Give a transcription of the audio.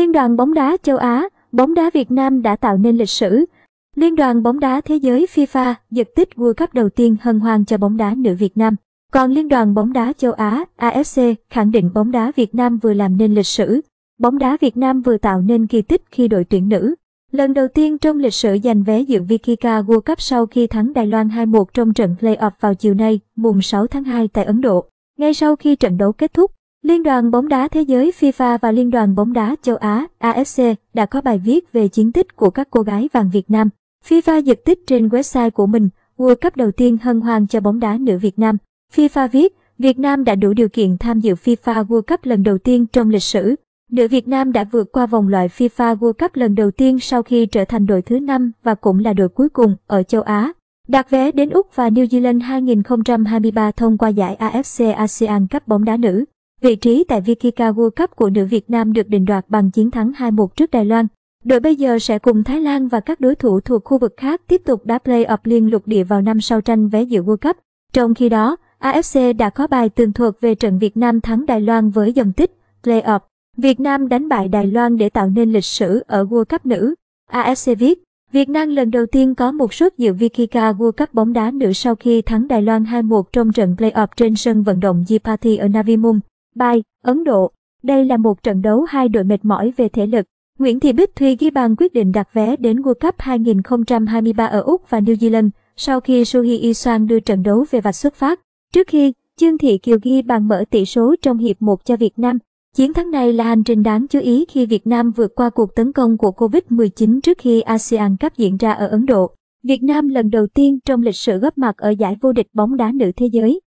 Liên đoàn bóng đá châu Á, bóng đá Việt Nam đã tạo nên lịch sử. Liên đoàn bóng đá thế giới FIFA giật tích World Cup đầu tiên hân hoan cho bóng đá nữ Việt Nam. Còn Liên đoàn bóng đá châu Á AFC khẳng định bóng đá Việt Nam vừa làm nên lịch sử. Bóng đá Việt Nam vừa tạo nên kỳ tích khi đội tuyển nữ. Lần đầu tiên trong lịch sử giành vé dự Vikika World Cup sau khi thắng Đài Loan 2-1 trong trận play-off vào chiều nay, mùng 6 tháng 2 tại Ấn Độ. Ngay sau khi trận đấu kết thúc, Liên đoàn bóng đá thế giới FIFA và Liên đoàn bóng đá châu Á AFC đã có bài viết về chiến tích của các cô gái vàng Việt Nam. FIFA giật tích trên website của mình, World Cup đầu tiên hân hoan cho bóng đá nữ Việt Nam. FIFA viết, Việt Nam đã đủ điều kiện tham dự FIFA World Cup lần đầu tiên trong lịch sử. Nữ Việt Nam đã vượt qua vòng loại FIFA World Cup lần đầu tiên sau khi trở thành đội thứ năm và cũng là đội cuối cùng ở châu Á. Đặt vé đến Úc và New Zealand 2023 thông qua giải AFC ASEAN Cup bóng đá nữ. Vị trí tại Vikika World Cup của nữ Việt Nam được định đoạt bằng chiến thắng 2-1 trước Đài Loan. Đội bây giờ sẽ cùng Thái Lan và các đối thủ thuộc khu vực khác tiếp tục đá play-off liên lục địa vào năm sau tranh vé dự World Cup. Trong khi đó, AFC đã có bài tường thuật về trận Việt Nam thắng Đài Loan với dòng tích play-off. Việt Nam đánh bại Đài Loan để tạo nên lịch sử ở World Cup nữ. AFC viết, Việt Nam lần đầu tiên có một suất dự Vikika World Cup bóng đá nữ sau khi thắng Đài Loan 2-1 trong trận play-off trên sân vận động Jipati ở Navi Bài, Ấn Độ. Đây là một trận đấu hai đội mệt mỏi về thể lực. Nguyễn Thị Bích Thuy ghi bàn quyết định đặt vé đến World Cup 2023 ở Úc và New Zealand sau khi Suhi Isoan đưa trận đấu về vạch xuất phát. Trước khi, Dương Thị Kiều ghi bàn mở tỷ số trong hiệp 1 cho Việt Nam. Chiến thắng này là hành trình đáng chú ý khi Việt Nam vượt qua cuộc tấn công của Covid-19 trước khi ASEAN Cup diễn ra ở Ấn Độ. Việt Nam lần đầu tiên trong lịch sử góp mặt ở giải vô địch bóng đá nữ thế giới.